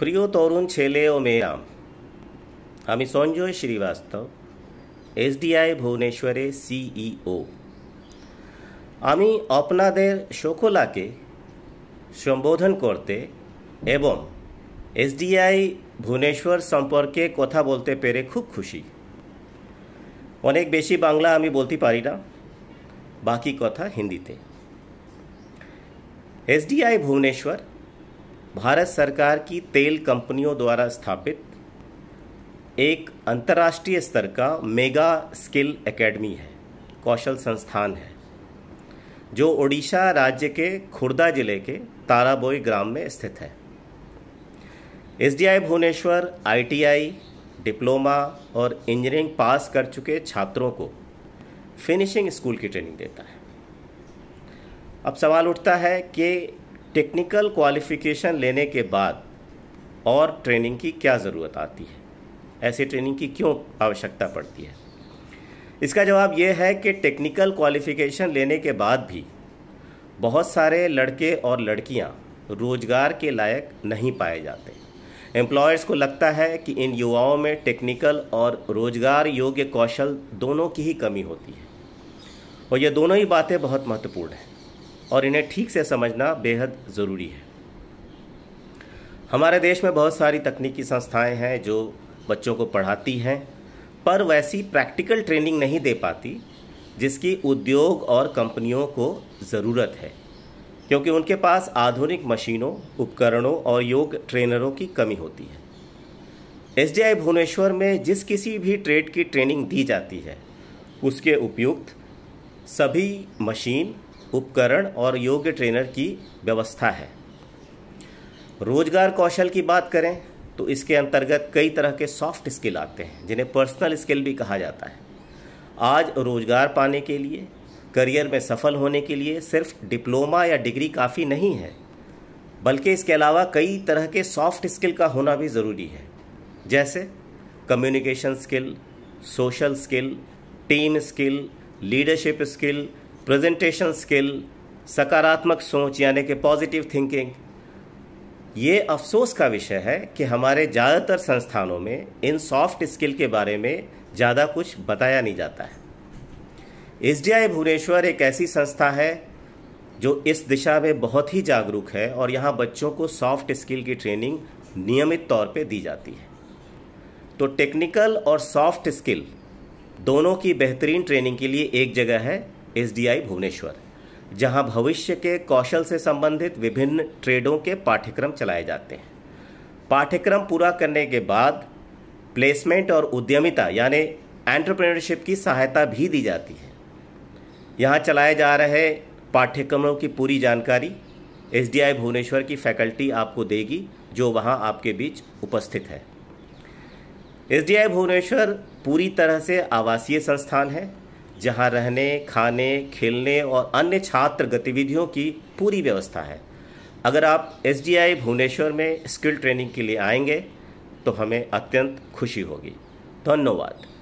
প্রিয় তরুণ ছেলে ও মেয়েরা আমি সঞ্জয় শ্রীবাস্তব এসডিআই ভুবনেশ্বরে সিইও আমি আপনাদের সকলাকে সম্বোধন করতে এবং এসডিআই ভুবনেশ্বর সম্পর্কে কথা বলতে পেরে খুব খুশি অনেক বেশি বাংলা আমি বলতে পারি না বাকি কথা হিন্দিতে এসডিআই ভুবনেশ্বর भारत सरकार की तेल कंपनियों द्वारा स्थापित एक अंतर्राष्ट्रीय स्तर का मेगा स्किल एकेडमी है कौशल संस्थान है जो ओडिशा राज्य के खुर्दा जिले के ताराबोई ग्राम में स्थित है S D I Bhubaneswar ITI, diploma और इंजीनियरिंग पास कर चुके छात्रों को फिनिशिंग स्कूल की ट्रेनिंग देता है अब सवाल उठता है कि टेक्निकल क्वालिफ़िकेशन लेने के बाद और ट्रेनिंग की क्या ज़रूरत आती है ऐसी ट्रेनिंग की क्यों आवश्यकता पड़ती है इसका जवाब ये है कि टेक्निकल क्वालिफ़िकेशन लेने के बाद भी बहुत सारे लड़के और लड़कियां रोज़गार के लायक नहीं पाए जाते एम्प्लॉयर्स को लगता है कि इन युवाओं में टेक्निकल और रोज़गार योग्य कौशल दोनों की ही कमी होती है और ये दोनों ही बातें बहुत महत्वपूर्ण हैं और इन्हें ठीक से समझना बेहद ज़रूरी है हमारे देश में बहुत सारी तकनीकी संस्थाएं हैं जो बच्चों को पढ़ाती हैं पर वैसी प्रैक्टिकल ट्रेनिंग नहीं दे पाती जिसकी उद्योग और कंपनियों को ज़रूरत है क्योंकि उनके पास आधुनिक मशीनों उपकरणों और योग ट्रेनरों की कमी होती है एस भुवनेश्वर में जिस किसी भी ट्रेड की ट्रेनिंग दी जाती है उसके उपयुक्त सभी मशीन उपकरण और योग्य ट्रेनर की व्यवस्था है रोजगार कौशल की बात करें तो इसके अंतर्गत कई तरह के सॉफ्ट स्किल आते हैं जिन्हें पर्सनल स्किल भी कहा जाता है आज रोजगार पाने के लिए करियर में सफल होने के लिए सिर्फ डिप्लोमा या डिग्री काफ़ी नहीं है बल्कि इसके अलावा कई तरह के सॉफ्ट स्किल का होना भी ज़रूरी है जैसे communication skill social skill team skill leadership skill presentation skill सकारात्मक सोच यानी कि पॉजिटिव थिंकिंग ये अफसोस का विषय है कि हमारे ज़्यादातर संस्थानों में इन सॉफ्ट स्किल के बारे में ज़्यादा कुछ बताया नहीं जाता है एस भुवनेश्वर एक ऐसी संस्था है जो इस दिशा में बहुत ही जागरूक है और यहाँ बच्चों को सॉफ्ट स्किल की ट्रेनिंग नियमित तौर पे दी जाती है तो टेक्निकल और सॉफ्ट स्किल दोनों की बेहतरीन ट्रेनिंग के लिए एक जगह है एसडीआई भुवनेश्वर जहां भविष्य के कौशल से संबंधित विभिन्न ट्रेडों के पाठ्यक्रम चलाए जाते हैं पाठ्यक्रम पूरा करने के बाद प्लेसमेंट और उद्यमिता यानी एंटरप्रेन्योरशिप की सहायता भी दी जाती है यहाँ चलाए जा रहे पाठ्यक्रमों की पूरी जानकारी एस भुवनेश्वर की फैकल्टी आपको देगी जो वहाँ आपके बीच उपस्थित है एस भुवनेश्वर पूरी तरह से आवासीय संस्थान है जहां रहने खाने खेलने और अन्य छात्र गतिविधियों की पूरी व्यवस्था है अगर आप एस भुवनेश्वर में स्किल ट्रेनिंग के लिए आएंगे तो हमें अत्यंत खुशी होगी धन्यवाद